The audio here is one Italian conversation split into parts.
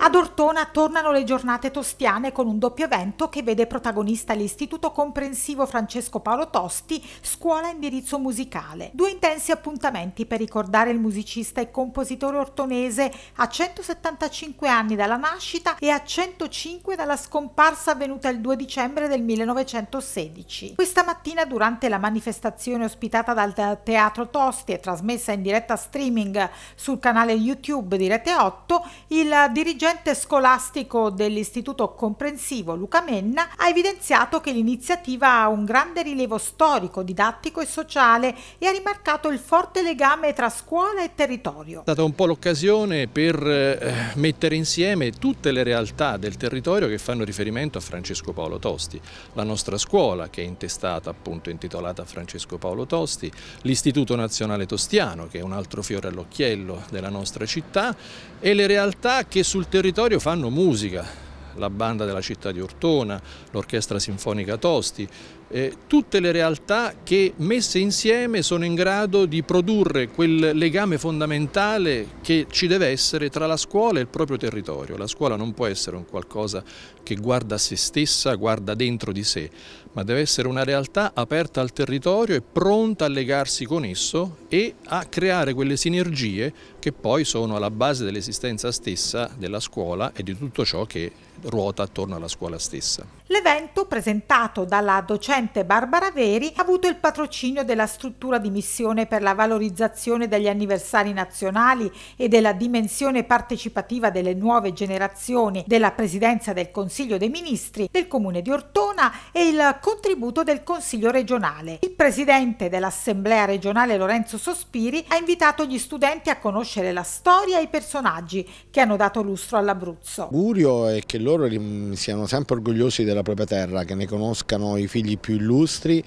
Ad Ortona tornano le giornate tostiane con un doppio evento che vede protagonista l'Istituto Comprensivo Francesco Paolo Tosti, scuola indirizzo musicale. Due intensi appuntamenti per ricordare il musicista e compositore ortonese a 175 anni dalla nascita e a 105 dalla scomparsa avvenuta il 2 dicembre del 1916. Questa mattina durante la manifestazione ospitata dal Teatro Tosti e trasmessa in diretta streaming sul canale YouTube di Rete 8, il dirigente dirigente scolastico dell'Istituto Comprensivo Luca Menna ha evidenziato che l'iniziativa ha un grande rilievo storico, didattico e sociale e ha rimarcato il forte legame tra scuola e territorio. È stata un po' l'occasione per eh, mettere insieme tutte le realtà del territorio che fanno riferimento a Francesco Paolo Tosti, la nostra scuola che è intestata appunto intitolata a Francesco Paolo Tosti, l'Istituto Nazionale Tostiano che è un altro fiore all'occhiello della nostra città e le realtà che sul territorio territorio fanno musica, la banda della città di Ortona, l'orchestra sinfonica Tosti, eh, tutte le realtà che messe insieme sono in grado di produrre quel legame fondamentale che ci deve essere tra la scuola e il proprio territorio. La scuola non può essere un qualcosa che guarda a se stessa, guarda dentro di sé, ma deve essere una realtà aperta al territorio e pronta a legarsi con esso e a creare quelle sinergie che poi sono alla base dell'esistenza stessa della scuola e di tutto ciò che ruota attorno alla scuola stessa. L'evento, presentato dalla docente Barbara Veri, ha avuto il patrocinio della struttura di missione per la valorizzazione degli anniversari nazionali e della dimensione partecipativa delle nuove generazioni della Presidenza del Consiglio dei Ministri del Comune di Ortona e il contributo del Consiglio regionale. Il presidente dell'Assemblea regionale Lorenzo Sospiri ha invitato gli studenti a conoscere la storia e i personaggi che hanno dato lustro all'Abruzzo. L'augurio è che loro siano sempre orgogliosi della della propria terra, che ne conoscano i figli più illustri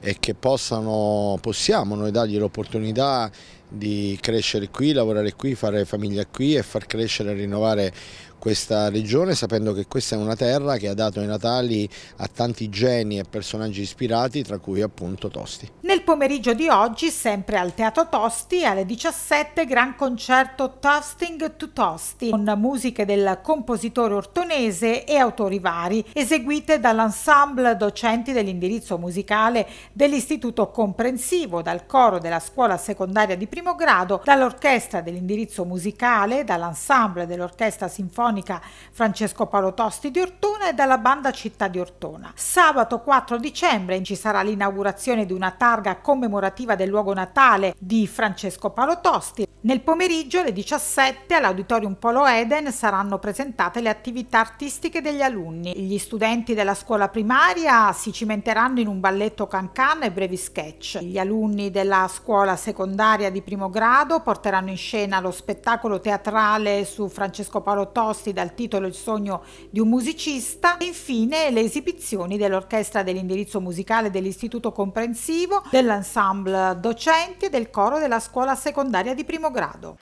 e che possano, possiamo noi dargli l'opportunità di crescere qui, lavorare qui, fare famiglia qui e far crescere e rinnovare questa regione sapendo che questa è una terra che ha dato i natali a tanti geni e personaggi ispirati tra cui appunto Tosti. Nel pomeriggio di oggi sempre al Teatro Tosti alle 17 gran concerto Toasting to Tosti con musiche del compositore ortonese e autori vari eseguite dall'ensemble docenti dell'indirizzo musicale dell'Istituto Comprensivo, dal coro della scuola secondaria di Prima primo grado dall'orchestra dell'indirizzo musicale, dall'ensemble dell'Orchestra Sinfonica Francesco Paolo Tosti di Ortona e dalla banda Città di Ortona. Sabato 4 dicembre ci sarà l'inaugurazione di una targa commemorativa del luogo natale di Francesco Paolo Tosti. Nel pomeriggio alle 17 all'Auditorium Polo Eden saranno presentate le attività artistiche degli alunni. Gli studenti della scuola primaria si cimenteranno in un balletto cancan e brevi sketch. Gli alunni della scuola secondaria di primo grado porteranno in scena lo spettacolo teatrale su Francesco Paolo Tosti dal titolo Il sogno di un musicista e infine le esibizioni dell'orchestra dell'indirizzo musicale dell'Istituto Comprensivo, dell'ensemble docenti e del coro della scuola secondaria di primo grado.